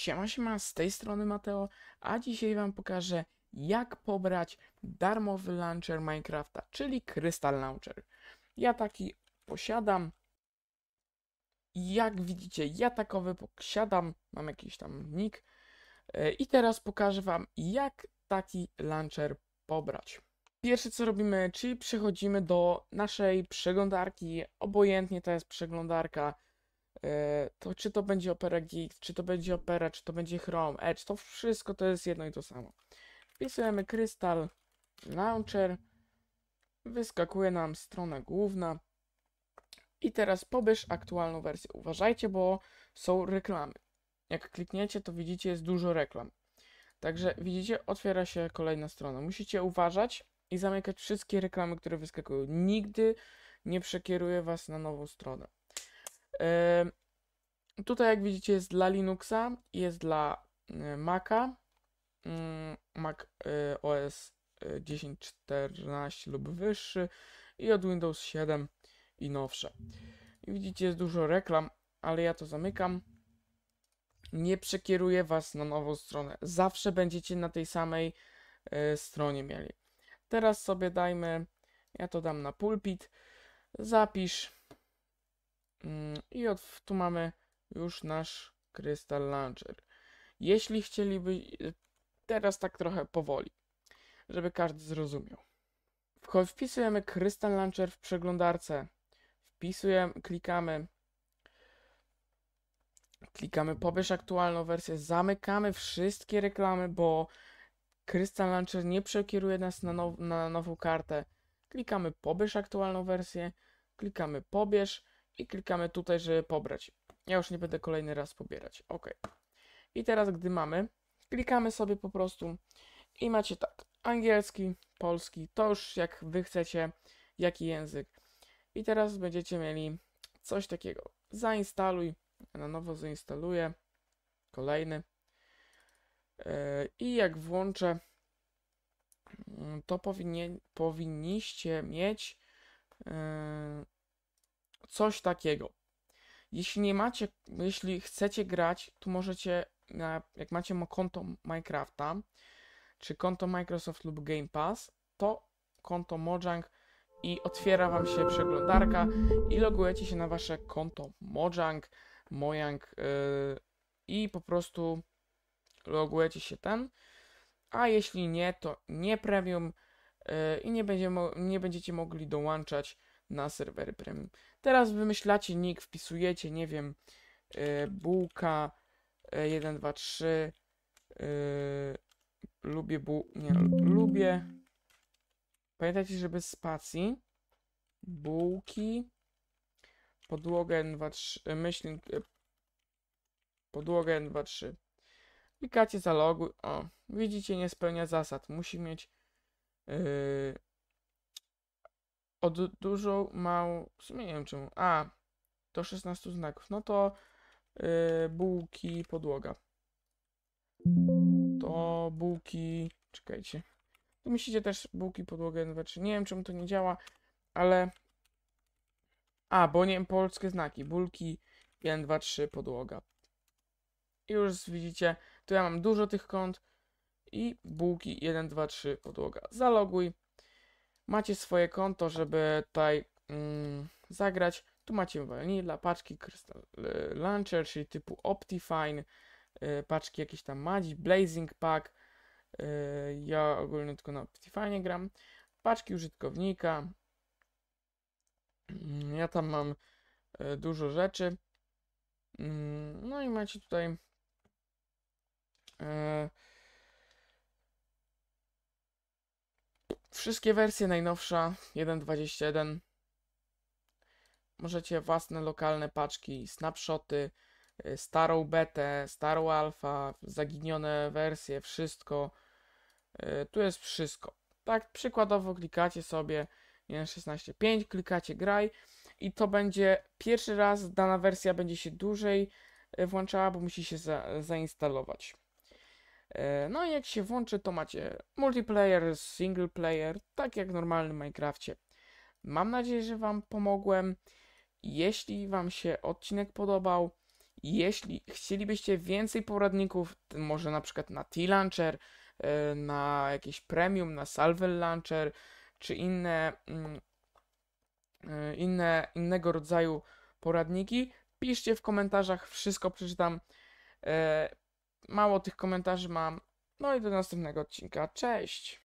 Siema, siema, z tej strony Mateo, a dzisiaj Wam pokażę jak pobrać darmowy launcher Minecrafta, czyli Crystal Launcher. Ja taki posiadam. Jak widzicie, ja takowy posiadam, mam jakiś tam nick. E, I teraz pokażę Wam jak taki launcher pobrać. Pierwsze co robimy, czyli przechodzimy do naszej przeglądarki, obojętnie to jest przeglądarka to czy to będzie Opera Geek, czy to będzie Opera, czy to będzie Chrome, Edge, to wszystko to jest jedno i to samo. Wpisujemy Krystal Launcher, wyskakuje nam strona główna i teraz pobierz aktualną wersję. Uważajcie, bo są reklamy. Jak klikniecie, to widzicie, jest dużo reklam. Także widzicie, otwiera się kolejna strona. Musicie uważać i zamykać wszystkie reklamy, które wyskakują. Nigdy nie przekieruję Was na nową stronę. Tutaj jak widzicie jest dla Linuxa, jest dla y, Maca, mm, Mac y, OS 10.14 y, lub wyższy i od Windows 7 i nowsze. widzicie jest dużo reklam, ale ja to zamykam. Nie przekieruję Was na nową stronę. Zawsze będziecie na tej samej stronie mieli. Teraz sobie dajmy, ja to dam na pulpit, zapisz Mm, I od, tu mamy już nasz Crystal Launcher. Jeśli chcieliby, e, teraz tak trochę powoli, żeby każdy zrozumiał. Wpisujemy Crystal Launcher w przeglądarce. Wpisujemy, klikamy. Klikamy pobierz aktualną wersję, zamykamy wszystkie reklamy, bo Crystal Launcher nie przekieruje nas na, now, na nową kartę. Klikamy pobierz aktualną wersję, klikamy pobierz i klikamy tutaj, żeby pobrać. Ja już nie będę kolejny raz pobierać. OK. I teraz, gdy mamy, klikamy sobie po prostu i macie tak, angielski, polski, to już jak wy chcecie, jaki język. I teraz będziecie mieli coś takiego. Zainstaluj, na nowo zainstaluję, kolejny. E, I jak włączę, mm, to powinien, powinniście mieć e, Coś takiego. Jeśli nie macie, jeśli chcecie grać, to możecie, jak macie konto Minecrafta, czy konto Microsoft lub Game Pass, to konto Mojang i otwiera wam się przeglądarka i logujecie się na wasze konto Mojang, Mojang yy, i po prostu logujecie się ten. A jeśli nie, to nie premium yy, i nie, nie będziecie mogli dołączać na serwery premium. Teraz wymyślacie nick, wpisujecie, nie wiem, yy, bułka, 1, 2, 3. Yy, lubię bu... Nie, lubię... Pamiętajcie, żeby spacji. Bułki. Podłogę N23, 3. E, myślnik... E, podłogę N23. 3. Klikacie zaloguj. O, widzicie, nie spełnia zasad. Musi mieć... Yy, od dużą, małą, w sumie nie wiem czemu. A, do 16 znaków. No to yy, bułki, podłoga. To bułki, czekajcie. Tu myślicie też bułki, podłoga? 1, 2, 3. Nie wiem czemu to nie działa, ale... A, bo nie wiem, polskie znaki. bułki, 1, 2, 3, podłoga. I już widzicie, tu ja mam dużo tych kont i bułki 1, 2, 3, podłoga. Zaloguj. Macie swoje konto, żeby tutaj mm, zagrać. Tu macie vanilla, paczki Crystal y, Launcher, czyli typu Optifine, y, paczki jakieś tam magic Blazing Pack. Y, ja ogólnie tylko na Optifine gram. Paczki użytkownika. Mm, ja tam mam dużo rzeczy. Mm, no i macie tutaj Wszystkie wersje najnowsza 1.21. Możecie własne lokalne paczki, snapshoty, y, starą betę, starą alfa, zaginione wersje, wszystko. Y, tu jest wszystko. Tak, przykładowo klikacie sobie 1.16.5, klikacie graj i to będzie pierwszy raz dana wersja będzie się dłużej y, włączała, bo musi się za, zainstalować. E, no i jak się włączy, to macie multiplayer, single player, tak jak w normalnym Minecrafcie. Mam nadzieję, że Wam pomogłem. Jeśli Wam się odcinek podobał, jeśli chcielibyście więcej poradników, może na przykład na T-Launcher, e, na jakieś premium, na Salvel Launcher, czy inne, mm, e, inne, innego rodzaju poradniki, piszcie w komentarzach, wszystko przeczytam. Mało tych komentarzy mam. No i do następnego odcinka. Cześć!